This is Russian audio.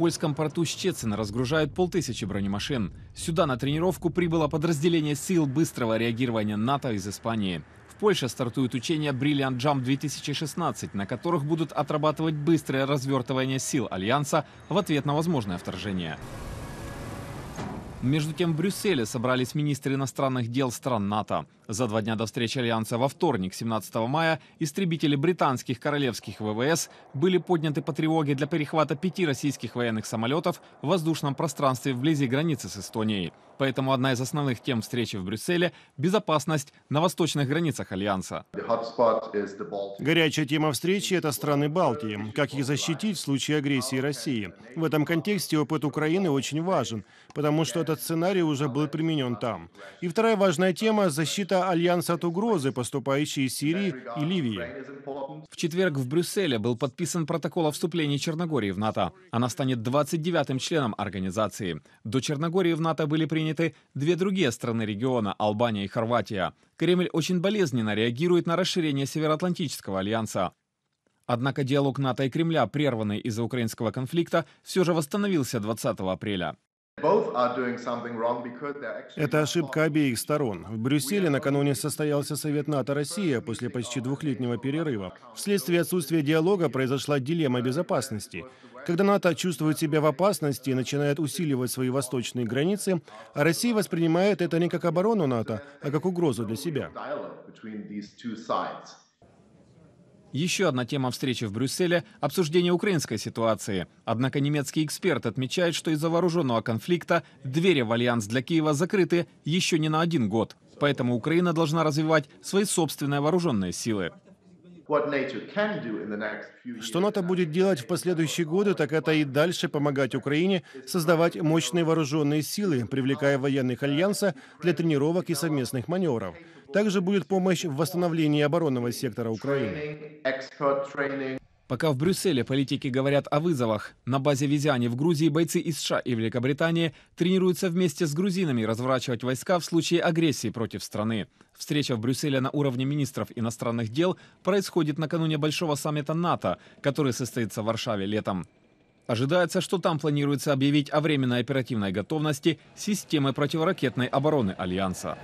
польском порту Щецин разгружают полтысячи бронемашин. Сюда на тренировку прибыло подразделение сил быстрого реагирования НАТО из Испании. В Польше стартуют учения Brilliant Jump 2016, на которых будут отрабатывать быстрое развертывание сил Альянса в ответ на возможное вторжение. Между тем в Брюсселе собрались министры иностранных дел стран НАТО. За два дня до встречи Альянса во вторник, 17 мая, истребители британских королевских ВВС были подняты по тревоге для перехвата пяти российских военных самолетов в воздушном пространстве вблизи границы с Эстонией. Поэтому одна из основных тем встречи в Брюсселе – безопасность на восточных границах Альянса. Горячая тема встречи – это страны Балтии. Как их защитить в случае агрессии России? В этом контексте опыт Украины очень важен, потому что этот сценарий уже был применен там. И вторая важная тема – защита Альянса от угрозы, поступающей из Сирии и Ливии. В четверг в Брюсселе был подписан протокол о вступлении Черногории в НАТО. Она станет 29-м членом организации. До Черногории в НАТО были приняты заняты две другие страны региона – Албания и Хорватия. Кремль очень болезненно реагирует на расширение Североатлантического альянса. Однако диалог НАТО и Кремля, прерванный из-за украинского конфликта, все же восстановился 20 апреля. Это ошибка обеих сторон. В Брюсселе накануне состоялся Совет НАТО-Россия после почти двухлетнего перерыва. Вследствие отсутствия диалога произошла дилемма безопасности. Когда НАТО чувствует себя в опасности и начинает усиливать свои восточные границы, а Россия воспринимает это не как оборону НАТО, а как угрозу для себя. Еще одна тема встречи в Брюсселе – обсуждение украинской ситуации. Однако немецкий эксперт отмечает, что из-за вооруженного конфликта двери в альянс для Киева закрыты еще не на один год. Поэтому Украина должна развивать свои собственные вооруженные силы. Что НАТО будет делать в последующие годы, так это и дальше помогать Украине создавать мощные вооруженные силы, привлекая военных альянса для тренировок и совместных маневров. Также будет помощь в восстановлении оборонного сектора Украины. Пока в Брюсселе политики говорят о вызовах, на базе Визиани в Грузии бойцы из США и Великобритании тренируются вместе с грузинами разворачивать войска в случае агрессии против страны. Встреча в Брюсселе на уровне министров иностранных дел происходит накануне большого саммита НАТО, который состоится в Варшаве летом. Ожидается, что там планируется объявить о временной оперативной готовности системы противоракетной обороны Альянса.